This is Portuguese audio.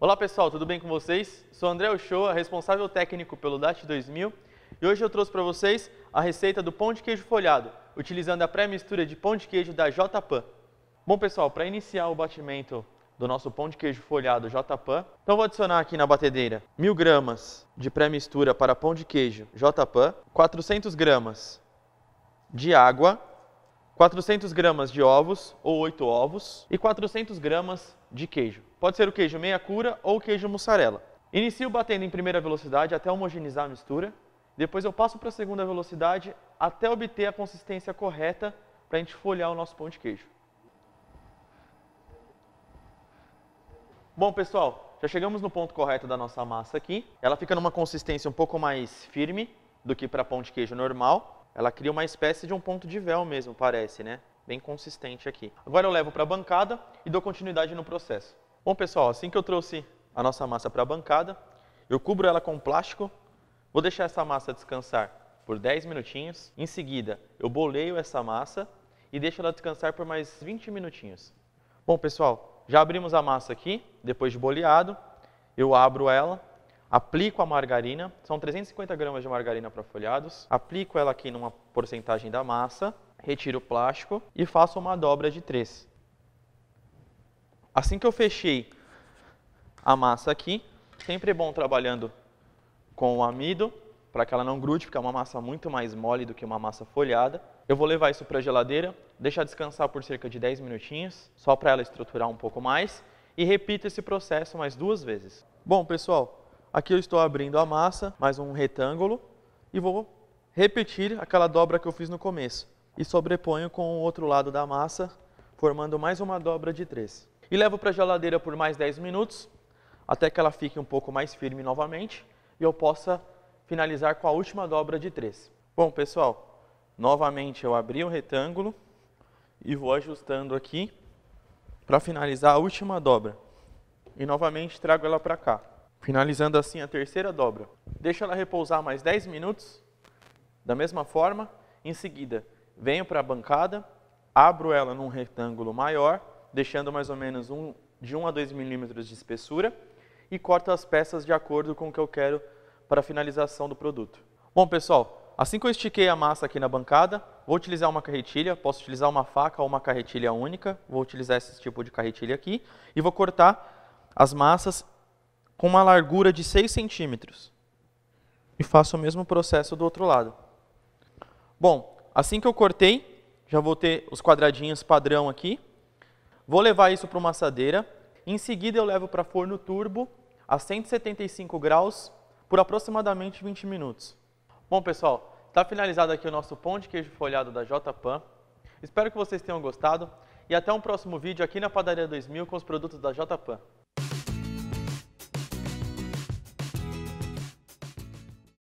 Olá pessoal, tudo bem com vocês? Sou André Ochoa, responsável técnico pelo DAT 2000 e hoje eu trouxe para vocês a receita do pão de queijo folhado, utilizando a pré-mistura de pão de queijo da JPAN. Bom pessoal, para iniciar o batimento do nosso pão de queijo folhado JPAN, então vou adicionar aqui na batedeira 1000 gramas de pré-mistura para pão de queijo JPAN, 400 gramas de água 400 gramas de ovos ou 8 ovos e 400 gramas de queijo. Pode ser o queijo meia cura ou queijo mussarela. Inicio batendo em primeira velocidade até homogeneizar a mistura. Depois eu passo para a segunda velocidade até obter a consistência correta para a gente folhear o nosso pão de queijo. Bom, pessoal, já chegamos no ponto correto da nossa massa aqui. Ela fica numa consistência um pouco mais firme do que para pão de queijo normal. Ela cria uma espécie de um ponto de véu mesmo, parece, né? Bem consistente aqui. Agora eu levo para a bancada e dou continuidade no processo. Bom, pessoal, assim que eu trouxe a nossa massa para a bancada, eu cubro ela com plástico, vou deixar essa massa descansar por 10 minutinhos. Em seguida, eu boleio essa massa e deixo ela descansar por mais 20 minutinhos. Bom, pessoal, já abrimos a massa aqui, depois de boleado, eu abro ela aplico a margarina, são 350 gramas de margarina para folhados, aplico ela aqui numa porcentagem da massa, retiro o plástico e faço uma dobra de 3. Assim que eu fechei a massa aqui, sempre é bom trabalhando com o amido, para que ela não grude, porque é uma massa muito mais mole do que uma massa folhada. Eu vou levar isso para a geladeira, deixar descansar por cerca de 10 minutinhos, só para ela estruturar um pouco mais, e repito esse processo mais duas vezes. Bom, pessoal, Aqui eu estou abrindo a massa, mais um retângulo, e vou repetir aquela dobra que eu fiz no começo. E sobreponho com o outro lado da massa, formando mais uma dobra de 3. E levo para a geladeira por mais 10 minutos, até que ela fique um pouco mais firme novamente, e eu possa finalizar com a última dobra de 3. Bom, pessoal, novamente eu abri o retângulo e vou ajustando aqui para finalizar a última dobra. E novamente trago ela para cá. Finalizando assim a terceira dobra. Deixa ela repousar mais 10 minutos, da mesma forma. Em seguida, venho para a bancada, abro ela num retângulo maior, deixando mais ou menos um, de 1 a 2 milímetros de espessura e corto as peças de acordo com o que eu quero para a finalização do produto. Bom pessoal, assim que eu estiquei a massa aqui na bancada, vou utilizar uma carretilha, posso utilizar uma faca ou uma carretilha única, vou utilizar esse tipo de carretilha aqui e vou cortar as massas com uma largura de 6 centímetros. E faço o mesmo processo do outro lado. Bom, assim que eu cortei, já vou ter os quadradinhos padrão aqui. Vou levar isso para uma assadeira. Em seguida eu levo para forno turbo a 175 graus por aproximadamente 20 minutos. Bom pessoal, está finalizado aqui o nosso pão de queijo folhado da JPAN. Espero que vocês tenham gostado e até um próximo vídeo aqui na Padaria 2000 com os produtos da JPAN.